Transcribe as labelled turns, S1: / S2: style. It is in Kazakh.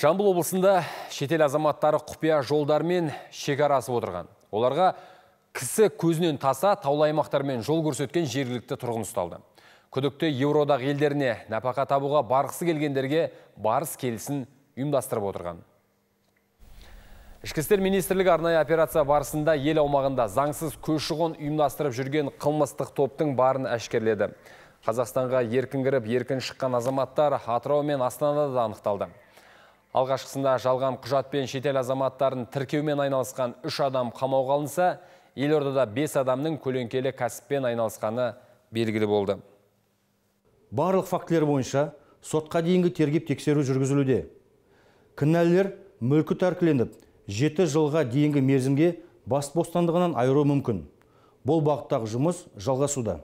S1: Жамбыл облысында шетел азаматтары құпия жолдармен шекарасы отырған. Оларға кісі көзінен таса таулы жол көрсеткен жергілікті тұрғын ұсталды. Күдікті Еуродағы елдеріне нәпақа табуға барғысы келгендерге барыс келісін үмдастырып отырған. Ішкі істер министрлігі арнайы операция барысында ел аумағында заңсыз көші-қон жүрген қылмыстық топтың барын әшкерледі. Қазақстанға еркін кіріп, еркін шыққан азаматтар Атырау мен Астанада да анықталды. Алғашқысында жалған құжатпен шетел азаматтарын тіркеумен айналысқан үш адам қамауға алынса, елордада 5 адамның көлеңкелі кәсіппен айналысқаны белгілі болды.
S2: Барлық фактілер бойынша сотқа дейінгі тергеп тексеру жүргізілуде. Кінәлілер мүлкі тәркіленіп, жеті жылға дейінгі
S3: мерзімге бас бостандығынан айыру мүмкін. Бұл бағыттағы жұмыс жалғасуда.